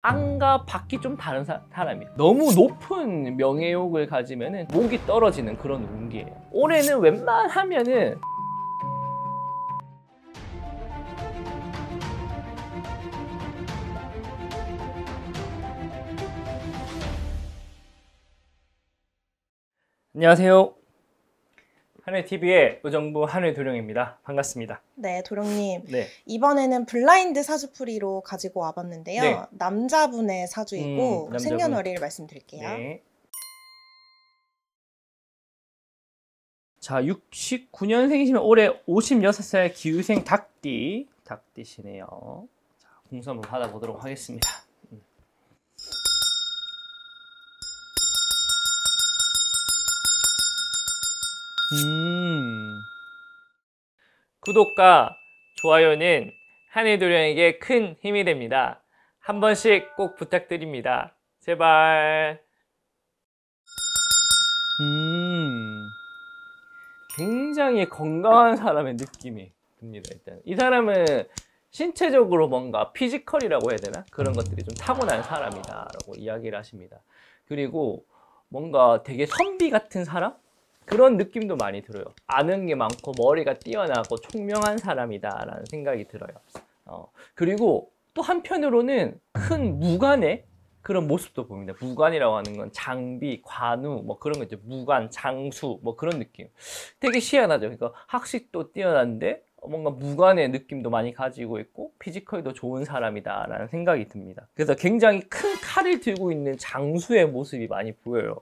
안과 밖이 좀 다른 사, 람이에요 너무 높은 명예욕을 가지면 목이 떨어지는 그런 운기예요 올해는 웬만하면은 안녕하세요 한해 TV의 의정부 한해 도령입니다. 반갑습니다. 네, 도령님. 네. 이번에는 블라인드 사주풀이로 가지고 와봤는데요. 네. 남자분의 사주이고 음, 남자분. 생년월일 말씀드릴게요. 네. 자, 69년생이시면 올해 56살 기후생 닭띠 닭띠시네요. 자, 공수 한번 받아보도록 하겠습니다. 음. 구독과 좋아요는 한일도령에게 큰 힘이 됩니다. 한 번씩 꼭 부탁드립니다. 제발. 음. 굉장히 건강한 사람의 느낌이 듭니다. 일단 이 사람은 신체적으로 뭔가 피지컬이라고 해야 되나 그런 것들이 좀 타고난 사람이다라고 이야기를 하십니다. 그리고 뭔가 되게 선비 같은 사람 그런 느낌도 많이 들어요. 아는 게 많고 머리가 뛰어나고 총명한 사람이다라는 생각이 들어요. 어, 그리고 또 한편으로는 큰 음. 무관의 그런 모습도 보니다 무관이라고 하는 건 장비, 관우 뭐 그런 거 있죠. 무관, 장수 뭐 그런 느낌. 되게 희한하죠. 그러니까 학식도 뛰어난데 뭔가 무관의 느낌도 많이 가지고 있고 피지컬도 좋은 사람이다라는 생각이 듭니다. 그래서 굉장히 큰 칼을 들고 있는 장수의 모습이 많이 보여요.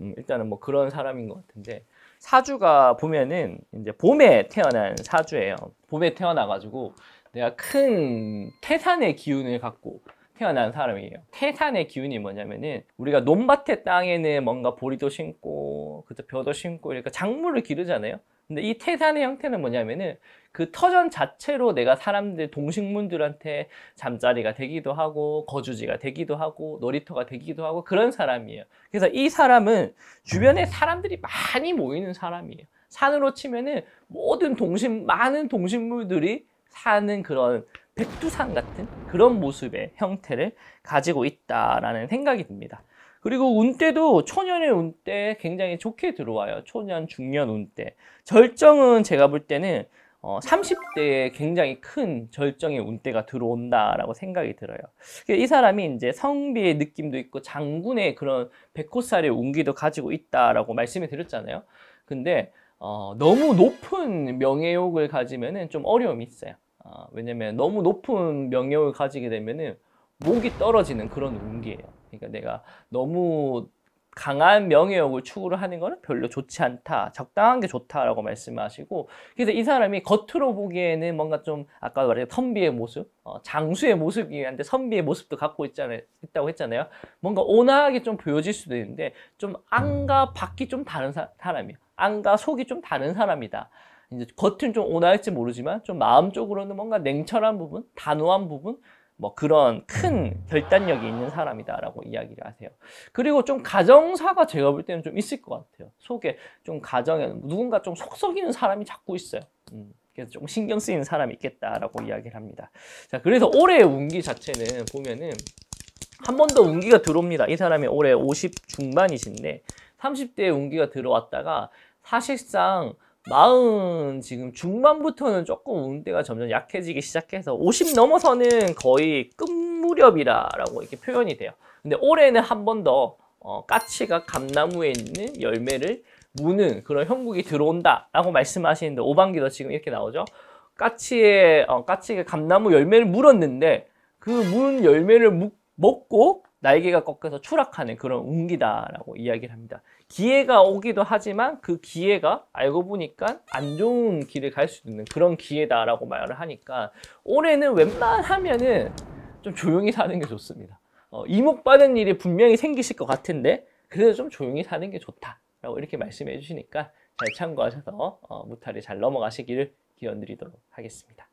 음, 일단은 뭐 그런 사람인 것 같은데 사주가 보면은 이제 봄에 태어난 사주예요. 봄에 태어나가지고 내가 큰 태산의 기운을 갖고 태어난 사람이에요. 태산의 기운이 뭐냐면은 우리가 논밭의 땅에는 뭔가 보리도 심고 그저 벼도 심고 그러니까 작물을 기르잖아요. 근데 이 태산의 형태는 뭐냐면은 그 터전 자체로 내가 사람들 동식물들한테 잠자리가 되기도 하고 거주지가 되기도 하고 놀이터가 되기도 하고 그런 사람이에요. 그래서 이 사람은 주변에 음. 사람들이 많이 모이는 사람이에요. 산으로 치면은 모든 동식 많은 동식물들이 사는 그런 백두산 같은 그런 모습의 형태를 가지고 있다라는 생각이 듭니다. 그리고 운때도 초년의 운때 굉장히 좋게 들어와요. 초년, 중년 운때. 절정은 제가 볼 때는 어, 30대에 굉장히 큰 절정의 운대가 들어온다라고 생각이 들어요. 그러니까 이 사람이 이제 성비의 느낌도 있고 장군의 그런 백호살의 운기도 가지고 있다라고 말씀을 드렸잖아요. 근데 어, 너무 높은 명예욕을 가지면좀 어려움이 있어요. 아, 왜냐면 너무 높은 명령을 가지게 되면은 목이 떨어지는 그런 운기예요. 그러니까 내가 너무 강한 명예욕을 추구를 하는 것은 별로 좋지 않다. 적당한 게 좋다라고 말씀하시고 그래서 이 사람이 겉으로 보기에는 뭔가 좀 아까 말했던 선비의 모습, 어, 장수의 모습이 한데 선비의 모습도 갖고 있잖아요, 있다고 했잖아요. 뭔가 온화하게 좀 보여질 수도 있는데 좀 안과 밖이 좀 다른 사, 사람이에요. 안과 속이 좀 다른 사람이다. 이제 겉은 좀 온화할지 모르지만 좀 마음 쪽으로는 뭔가 냉철한 부분, 단호한 부분 뭐 그런 큰 음. 결단력이 있는 사람이다라고 이야기를 하세요. 그리고 좀 가정사가 제가 볼 때는 좀 있을 것 같아요. 속에 좀 가정에 누군가 좀 속썩이는 사람이 자꾸 있어요. 음, 그래서 좀 신경 쓰이는 사람이 있겠다라고 이야기를 합니다. 자, 그래서 올해의 운기 자체는 보면은 한 번 더 운기가 들어옵니다. 이 사람이 올해 50 중반이신데 3 0대의 운기가 들어왔다가 사실상 마흔 지금 중반부터는 조금 운대가 점점 약해지기 시작해서 50 넘어서는 거의 끝무렵이라고 이렇게 표현이 돼요. 근데 올해는 한 번더 어, 까치가 감나무에 있는 열매를 무는 그런 형국이 들어온다라고 말씀하시는데 5반기도 지금 이렇게 나오죠. 까치의 어, 까치가 감나무 열매를 물었는데 그문 열매를 묵, 먹고 날개가 꺾여서 추락하는 그런 운기다라고 이야기를 합니다. 기회가 오기도 하지만 그 기회가 알고 보니까 안 좋은 길을 갈 수 있는 그런 기회다라고 말을 하니까 올해는 웬만하면은 좀 조용히 사는 게 좋습니다. 어, 이목받은 일이 분명히 생기실 것 같은데 그래도 좀 조용히 사는 게 좋다라고 이렇게 말씀해 주시니까 잘 참고하셔서 어, 무탈히잘 넘어가시기를 기원드리도록 하겠습니다.